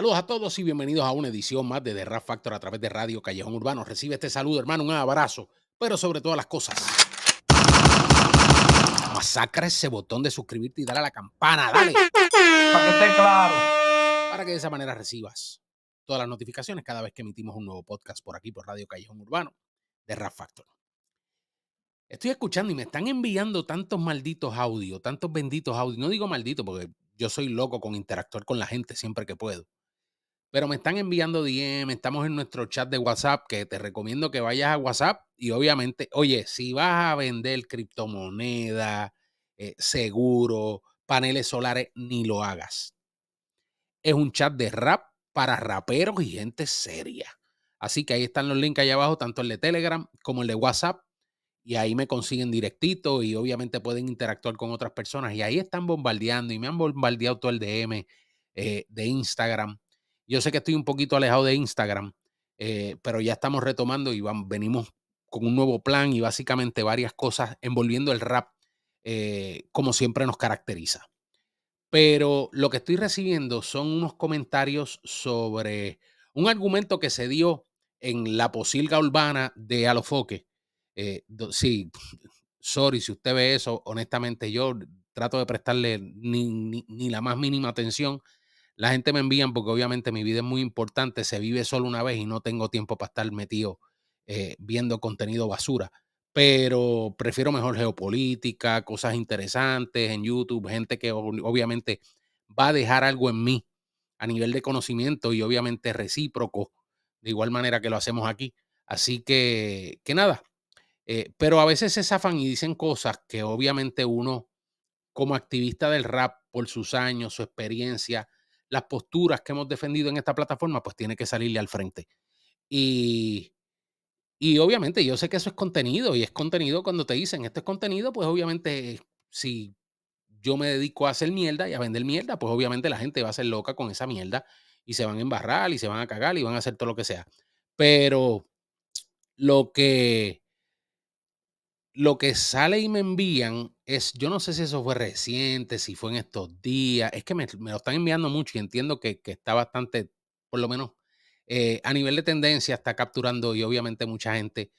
Saludos a todos y bienvenidos a una edición más de The Rap Factor a través de Radio Callejón Urbano. Recibe este saludo, hermano, un abrazo, pero sobre todas las cosas. Masacra ese botón de suscribirte y dale a la campana, dale. Para que esté claro. Para que de esa manera recibas todas las notificaciones cada vez que emitimos un nuevo podcast por aquí, por Radio Callejón Urbano, de Rap Factor. Estoy escuchando y me están enviando tantos malditos audios, tantos benditos audios. No digo maldito porque yo soy loco con interactuar con la gente siempre que puedo pero me están enviando DM, estamos en nuestro chat de WhatsApp, que te recomiendo que vayas a WhatsApp y obviamente, oye, si vas a vender criptomonedas, eh, seguro, paneles solares, ni lo hagas. Es un chat de rap para raperos y gente seria. Así que ahí están los links allá abajo, tanto el de Telegram como el de WhatsApp. Y ahí me consiguen directito y obviamente pueden interactuar con otras personas. Y ahí están bombardeando y me han bombardeado todo el DM eh, de Instagram yo sé que estoy un poquito alejado de Instagram, eh, pero ya estamos retomando y venimos con un nuevo plan y básicamente varias cosas envolviendo el rap eh, como siempre nos caracteriza. Pero lo que estoy recibiendo son unos comentarios sobre un argumento que se dio en la posilga urbana de Alofoque. Eh, sí, sorry si usted ve eso, honestamente yo trato de prestarle ni, ni la más mínima atención la gente me envían porque obviamente mi vida es muy importante, se vive solo una vez y no tengo tiempo para estar metido eh, viendo contenido basura. Pero prefiero mejor geopolítica, cosas interesantes en YouTube, gente que obviamente va a dejar algo en mí a nivel de conocimiento y obviamente recíproco, de igual manera que lo hacemos aquí. Así que, que nada, eh, pero a veces se zafan y dicen cosas que obviamente uno como activista del rap, por sus años, su experiencia, las posturas que hemos defendido en esta plataforma, pues tiene que salirle al frente. Y, y obviamente yo sé que eso es contenido y es contenido cuando te dicen, esto es contenido, pues obviamente si yo me dedico a hacer mierda y a vender mierda, pues obviamente la gente va a ser loca con esa mierda y se van a embarrar y se van a cagar y van a hacer todo lo que sea. Pero lo que lo que sale y me envían es, yo no sé si eso fue reciente, si fue en estos días, es que me, lo están enviando mucho y entiendo que, está bastante, por lo menos eh, a nivel de tendencia, está capturando y obviamente mucha gente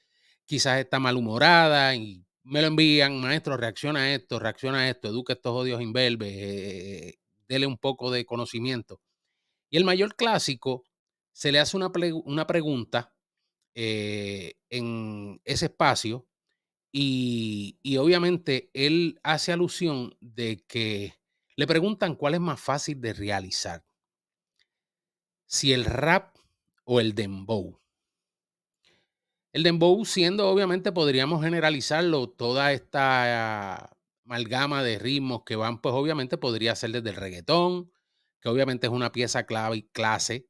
quizás está malhumorada y me lo envían, maestro, reacciona a esto, reacciona a esto, educa estos odios imberbes, eh, eh, dele un poco de conocimiento. Y el mayor clásico se le hace una, pregunta en ese espacio y, obviamente él hace alusión de que le preguntan cuál es más fácil de realizar, si el rap o el dembow. El dembow siendo, obviamente, podríamos generalizarlo, toda esta amalgama de ritmos que van, pues obviamente podría ser desde el reggaetón, que obviamente es una pieza clave y clase,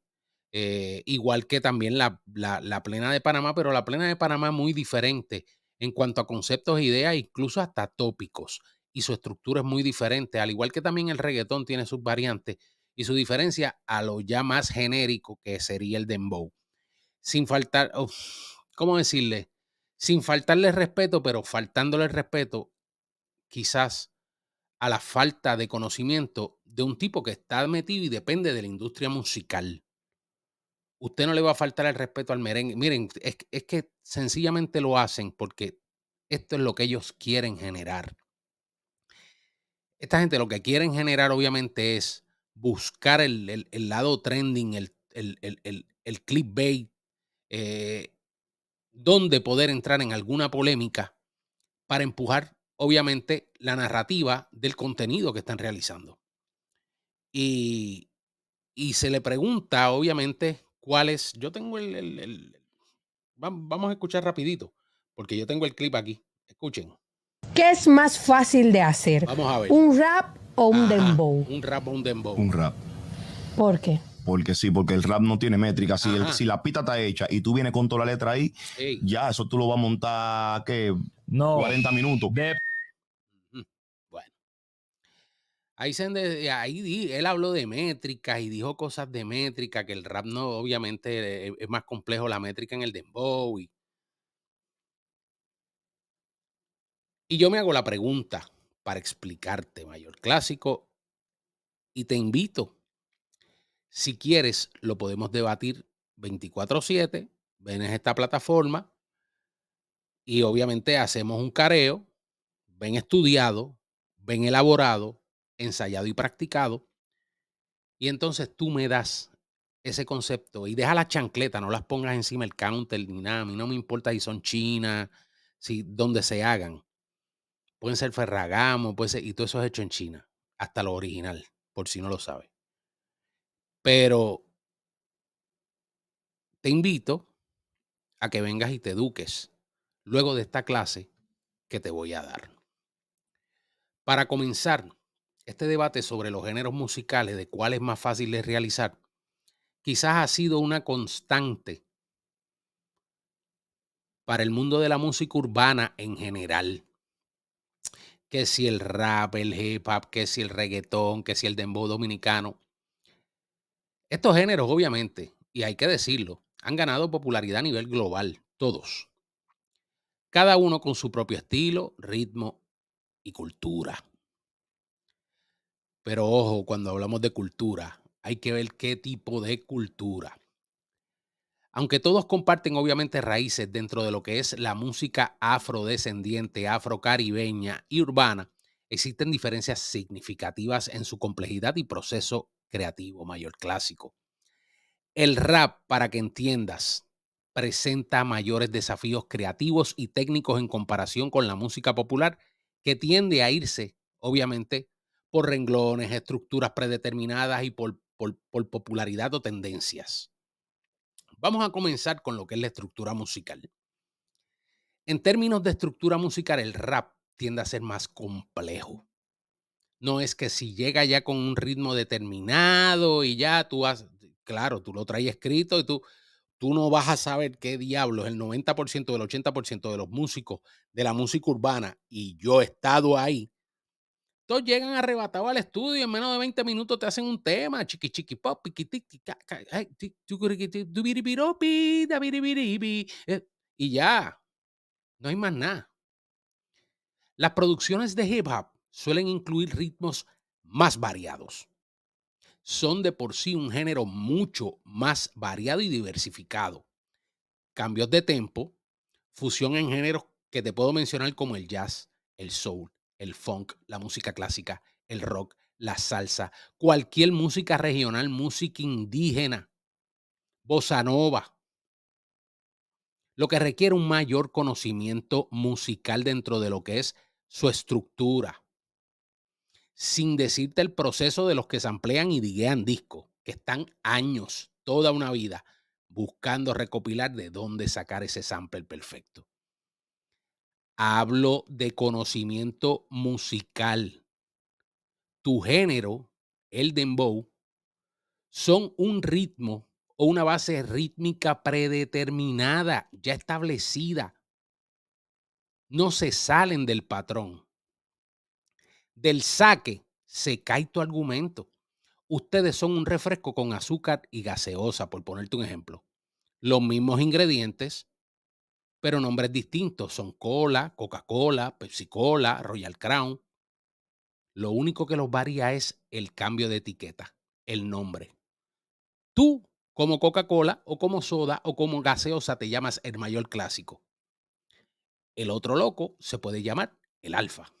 eh, igual que también la, la plena de Panamá, pero la plena de Panamá muy diferente en cuanto a conceptos, e ideas, incluso hasta tópicos. Y su estructura es muy diferente, al igual que también el reggaetón tiene sus variantes y su diferencia a lo ya más genérico que sería el dembow. Sin faltar, ¿cómo decirle? Sin faltarle respeto, pero faltándole respeto quizás a la falta de conocimiento de un tipo que está metido y depende de la industria musical usted no le va a faltar el respeto al merengue. Miren, es, que sencillamente lo hacen porque esto es lo que ellos quieren generar. Esta gente lo que quieren generar obviamente es buscar el, lado trending, el, el clickbait, eh, donde poder entrar en alguna polémica para empujar obviamente la narrativa del contenido que están realizando. Y, y se le pregunta obviamente ¿Cuál es? Yo tengo el, Vamos a escuchar rapidito, porque yo tengo el clip aquí. Escuchen. ¿Qué es más fácil de hacer? Vamos a ver. ¿Un rap o un dembow? Un rap o un dembow. Un rap. ¿Por qué? Porque sí, porque el rap no tiene métrica. Si, la pita está hecha y tú vienes con toda la letra ahí, ya eso tú lo vas a montar, ¿qué? No. 40 minutos. Ahí, ahí él habló de métricas y dijo cosas de métrica, que el rap no, obviamente, e, e, es, más complejo la métrica en el dembow. Y, yo me hago la pregunta para explicarte, Mayor Clásico, y te invito. Si quieres, lo podemos debatir 24-7. Ven en esta plataforma y obviamente hacemos un careo, ven estudiado, ven elaborado, ensayado y practicado. Y entonces tú me das ese concepto y deja la chancleta, no las pongas encima el counter ni nada. mí no me importa si son chinas, si donde se hagan. Pueden ser Ferragamo, puede ser, y todo eso es hecho en China, hasta lo original, por si no lo sabes. Pero te invito a que vengas y te eduques luego de esta clase que te voy a dar. Para comenzar, este debate sobre los géneros musicales, de cuál es más fácil de realizar, quizás ha sido una constante para el mundo de la música urbana en general. Que si el rap, el hip hop, que si el reggaetón, que si el dembow dominicano. Estos géneros, obviamente, y hay que decirlo, han ganado popularidad a nivel global, todos. Cada uno con su propio estilo, ritmo y cultura. Pero ojo, cuando hablamos de cultura, hay que ver qué tipo de cultura. Aunque todos comparten obviamente raíces dentro de lo que es la música afrodescendiente, afrocaribeña y urbana, existen diferencias significativas en su complejidad y proceso creativo mayor clásico. El rap, para que entiendas, presenta mayores desafíos creativos y técnicos en comparación con la música popular, que tiende a irse, obviamente, por renglones, estructuras predeterminadas y por, popularidad o tendencias. Vamos a comenzar con lo que es la estructura musical. En términos de estructura musical, el rap tiende a ser más complejo. No es que si llega ya con un ritmo determinado y ya tú has, claro, tú lo traes escrito y tú, tú no vas a saber qué diablos el 90%, del 80% de los músicos de la música urbana, y yo he estado ahí, todos llegan arrebatados al estudio en menos de 20 minutos te hacen un tema, chiqui chiqui pop, y ya, no hay más nada. Las producciones de hip hop suelen incluir ritmos más variados. Son de por sí un género mucho más variado y diversificado. Cambios de tempo, fusión en géneros que te puedo mencionar como el jazz, el soul, el funk, la música clásica, el rock, la salsa, cualquier música regional, música indígena, bossa nova. Lo que requiere un mayor conocimiento musical dentro de lo que es su estructura. Sin decirte el proceso de los que samplean y diguean disco, que están años, toda una vida, buscando recopilar de dónde sacar ese sample perfecto. Hablo de conocimiento musical. Tu género, el dembow, son un ritmo o una base rítmica predeterminada, ya establecida. No se salen del patrón. Del saque se cae tu argumento. Ustedes son un refresco con azúcar y gaseosa, por ponerte un ejemplo. Los mismos ingredientes, pero nombres distintos. Son Cola, Coca-Cola, Pepsi-Cola, Royal Crown. Lo único que los varía es el cambio de etiqueta, el nombre. Tú, como Coca-Cola o como soda o como gaseosa, te llamas el mayor clásico. El otro loco se puede llamar el alfa.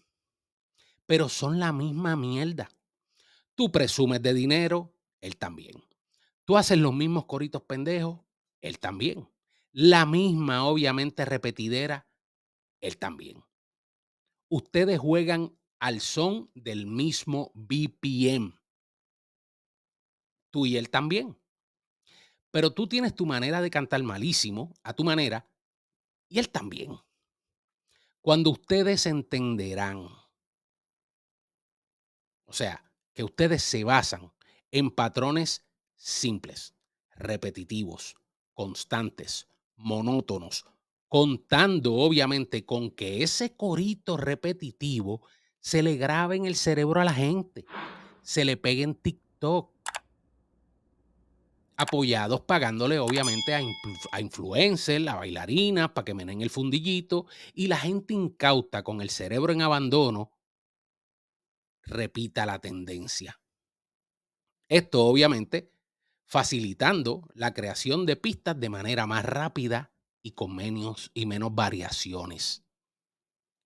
Pero son la misma mierda. Tú presumes de dinero, él también. Tú haces los mismos coritos pendejos, él también la misma obviamente repetidera, él también. Ustedes juegan al son del mismo BPM. Tú y él también. Pero tú tienes tu manera de cantar malísimo, a tu manera, y él también. Cuando ustedes entenderán, o sea, que ustedes se basan en patrones simples, repetitivos, constantes, monótonos, contando obviamente con que ese corito repetitivo se le grabe en el cerebro a la gente, se le pegue en TikTok, apoyados pagándole obviamente a, influencers, a bailarinas, para que menen el fundillito, y la gente incauta con el cerebro en abandono, repita la tendencia. Esto obviamente facilitando la creación de pistas de manera más rápida y con menos y menos variaciones.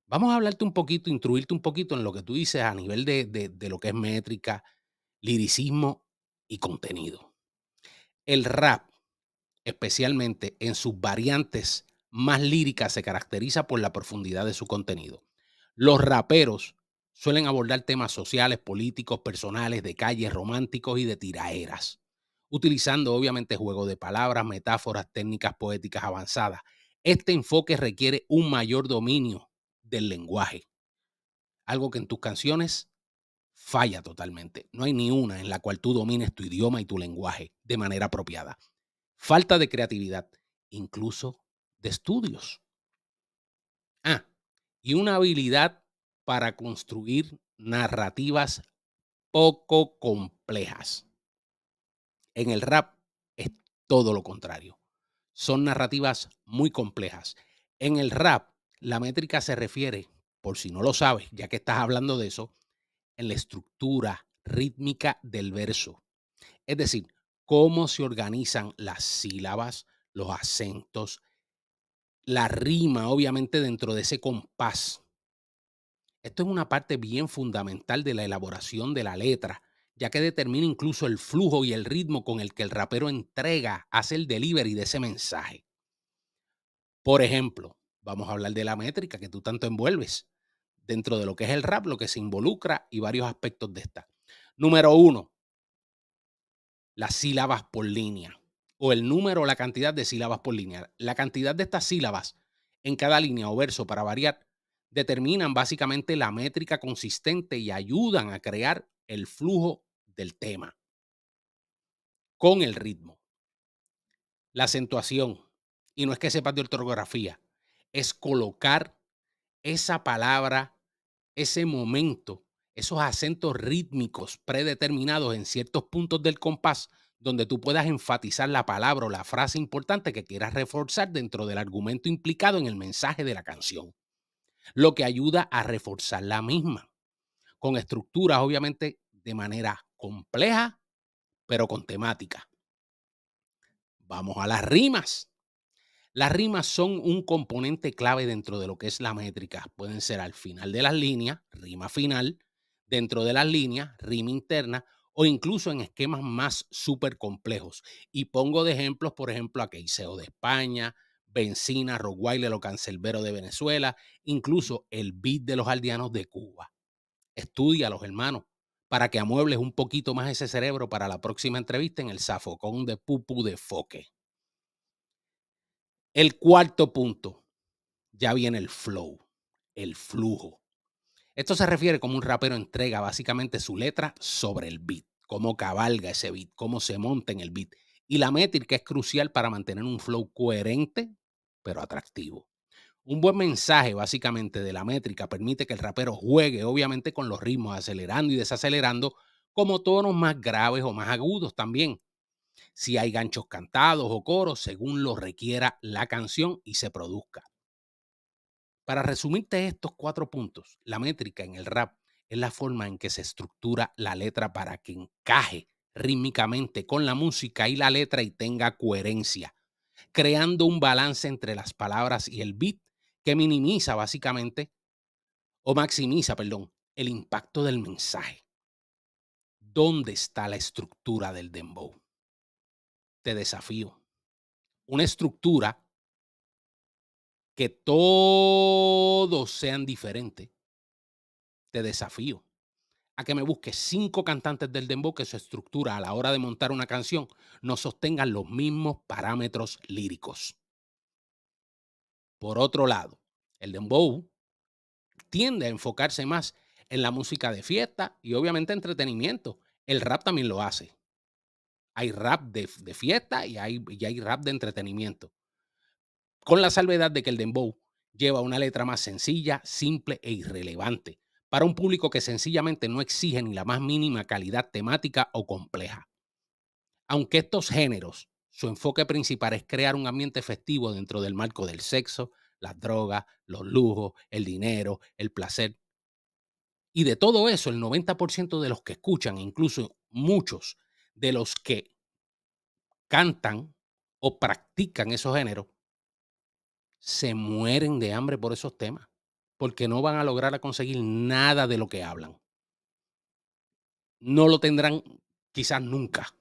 Vamos a hablarte un poquito, instruirte un poquito en lo que tú dices a nivel de, de, de lo que es métrica, liricismo y contenido. El rap, especialmente en sus variantes más líricas, se caracteriza por la profundidad de su contenido. Los raperos suelen abordar temas sociales, políticos, personales, de calles, románticos y de tiraeras utilizando obviamente juego de palabras, metáforas, técnicas poéticas avanzadas. Este enfoque requiere un mayor dominio del lenguaje, algo que en tus canciones falla totalmente. No hay ni una en la cual tú domines tu idioma y tu lenguaje de manera apropiada. Falta de creatividad, incluso de estudios. Ah, y una habilidad para construir narrativas poco complejas. En el rap es todo lo contrario. Son narrativas muy complejas. En el rap, la métrica se refiere, por si no lo sabes, ya que estás hablando de eso, en la estructura rítmica del verso. Es decir, cómo se organizan las sílabas, los acentos, la rima, obviamente, dentro de ese compás. Esto es una parte bien fundamental de la elaboración de la letra ya que determina incluso el flujo y el ritmo con el que el rapero entrega, hace el delivery de ese mensaje. Por ejemplo, vamos a hablar de la métrica que tú tanto envuelves dentro de lo que es el rap, lo que se involucra y varios aspectos de esta. Número uno, las sílabas por línea o el número o la cantidad de sílabas por línea. La cantidad de estas sílabas en cada línea o verso para variar determinan básicamente la métrica consistente y ayudan a crear el flujo del tema, con el ritmo, la acentuación, y no es que sepa de ortografía, es colocar esa palabra, ese momento, esos acentos rítmicos predeterminados en ciertos puntos del compás donde tú puedas enfatizar la palabra o la frase importante que quieras reforzar dentro del argumento implicado en el mensaje de la canción, lo que ayuda a reforzar la misma, con estructuras obviamente de manera compleja, pero con temática. Vamos a las rimas. Las rimas son un componente clave dentro de lo que es la métrica. Pueden ser al final de las líneas, rima final, dentro de las líneas, rima interna o incluso en esquemas más súper complejos. Y pongo de ejemplos, por ejemplo, a Keiseo de España, Benzina, Roguaile, lo cancelbero de Venezuela, incluso el beat de los aldeanos de Cuba. Estudia, los hermanos para que amuebles un poquito más ese cerebro para la próxima entrevista en el zafocón de pupu de foque. El cuarto punto, ya viene el flow, el flujo. Esto se refiere como un rapero entrega básicamente su letra sobre el beat, cómo cabalga ese beat, cómo se monta en el beat y la métrica es crucial para mantener un flow coherente pero atractivo. Un buen mensaje, básicamente, de la métrica permite que el rapero juegue, obviamente, con los ritmos, acelerando y desacelerando, como tonos más graves o más agudos también. Si hay ganchos cantados o coros, según lo requiera la canción y se produzca. Para resumirte estos cuatro puntos, la métrica en el rap es la forma en que se estructura la letra para que encaje rítmicamente con la música y la letra y tenga coherencia, creando un balance entre las palabras y el beat que minimiza básicamente, o maximiza, perdón, el impacto del mensaje. ¿Dónde está la estructura del dembow? Te desafío. Una estructura que todos sean diferentes. Te desafío a que me busques cinco cantantes del dembow que su estructura a la hora de montar una canción no sostengan los mismos parámetros líricos. Por otro lado, el dembow tiende a enfocarse más en la música de fiesta y obviamente entretenimiento. El rap también lo hace. Hay rap de, fiesta y hay, y hay rap de entretenimiento. Con la salvedad de que el dembow lleva una letra más sencilla, simple e irrelevante para un público que sencillamente no exige ni la más mínima calidad temática o compleja. Aunque estos géneros su enfoque principal es crear un ambiente festivo dentro del marco del sexo, las drogas, los lujos, el dinero, el placer. Y de todo eso, el 90% de los que escuchan, e incluso muchos de los que cantan o practican esos géneros, se mueren de hambre por esos temas, porque no van a lograr conseguir nada de lo que hablan. No lo tendrán quizás nunca.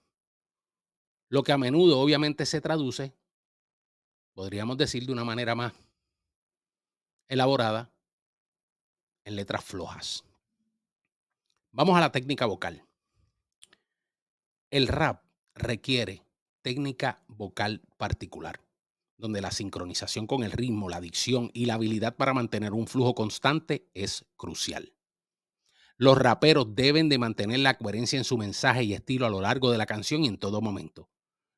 Lo que a menudo obviamente se traduce, podríamos decir de una manera más elaborada, en letras flojas. Vamos a la técnica vocal. El rap requiere técnica vocal particular, donde la sincronización con el ritmo, la dicción y la habilidad para mantener un flujo constante es crucial. Los raperos deben de mantener la coherencia en su mensaje y estilo a lo largo de la canción y en todo momento.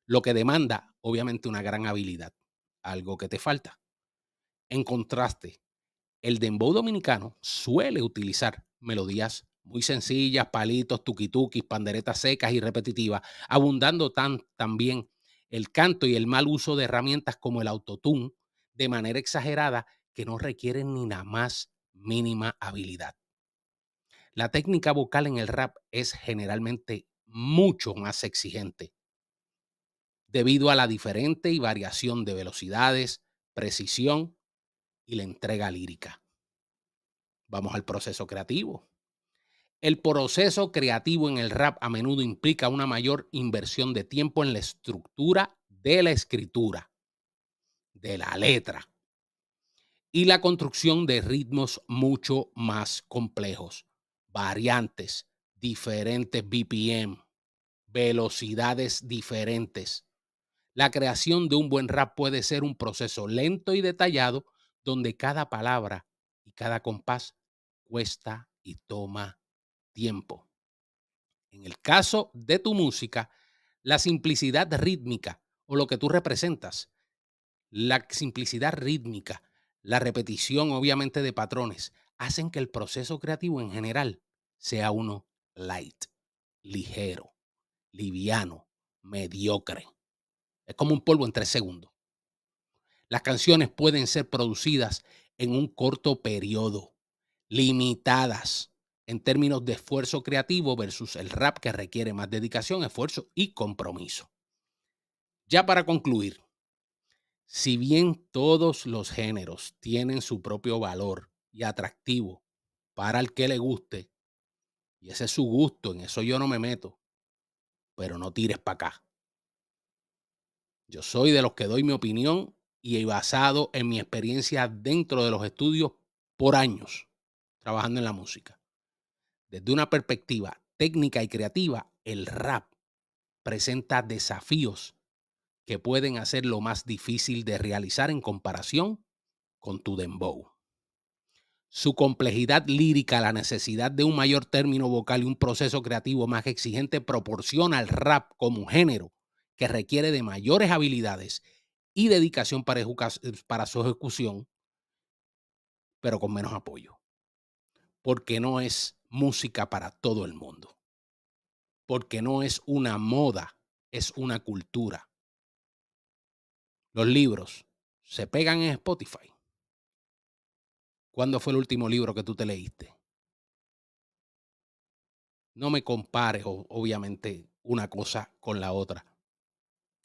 Lo que demanda, obviamente, una gran habilidad, algo que te falta. En contraste, el dembow dominicano suele utilizar melodías muy sencillas, palitos, tukitukis, panderetas secas y repetitivas, abundando tan, también el canto y el mal uso de herramientas como el autotune de manera exagerada que no requieren ni la más mínima habilidad. La técnica vocal en el rap es generalmente mucho más exigente debido a la diferente y variación de velocidades, precisión y la entrega lírica. Vamos al proceso creativo. El proceso creativo en el rap a menudo implica una mayor inversión de tiempo en la estructura de la escritura, de la letra y la construcción de ritmos mucho más complejos, variantes, diferentes BPM, velocidades diferentes, la creación de un buen rap puede ser un proceso lento y detallado donde cada palabra y cada compás cuesta y toma tiempo. En el caso de tu música, la simplicidad rítmica o lo que tú representas, la simplicidad rítmica, la repetición obviamente de patrones, hacen que el proceso creativo en general sea uno light, ligero, liviano, mediocre. Es como un polvo en tres segundos. Las canciones pueden ser producidas en un corto periodo, limitadas en términos de esfuerzo creativo versus el rap que requiere más dedicación, esfuerzo y compromiso. Ya para concluir, si bien todos los géneros tienen su propio valor y atractivo para el que le guste, y ese es su gusto, en eso yo no me meto, pero no tires para acá. Yo soy de los que doy mi opinión y he basado en mi experiencia dentro de los estudios por años trabajando en la música. Desde una perspectiva técnica y creativa, el rap presenta desafíos que pueden hacerlo más difícil de realizar en comparación con tu dembow. Su complejidad lírica, la necesidad de un mayor término vocal y un proceso creativo más exigente proporciona al rap como género que requiere de mayores habilidades y dedicación para, para su ejecución, pero con menos apoyo. Porque no es música para todo el mundo. Porque no es una moda, es una cultura. Los libros se pegan en Spotify. ¿Cuándo fue el último libro que tú te leíste? No me compares, obviamente, una cosa con la otra.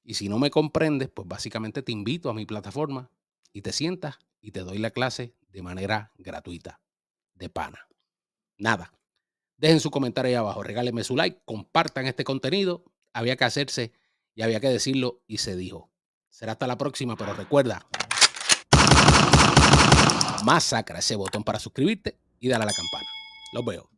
Y si no me comprendes, pues básicamente te invito a mi plataforma y te sientas y te doy la clase de manera gratuita, de pana. Nada. Dejen su comentario ahí abajo, regálenme su like, compartan este contenido. Había que hacerse y había que decirlo y se dijo. Será hasta la próxima, pero recuerda, masacra ese botón para suscribirte y dale a la campana. Los veo.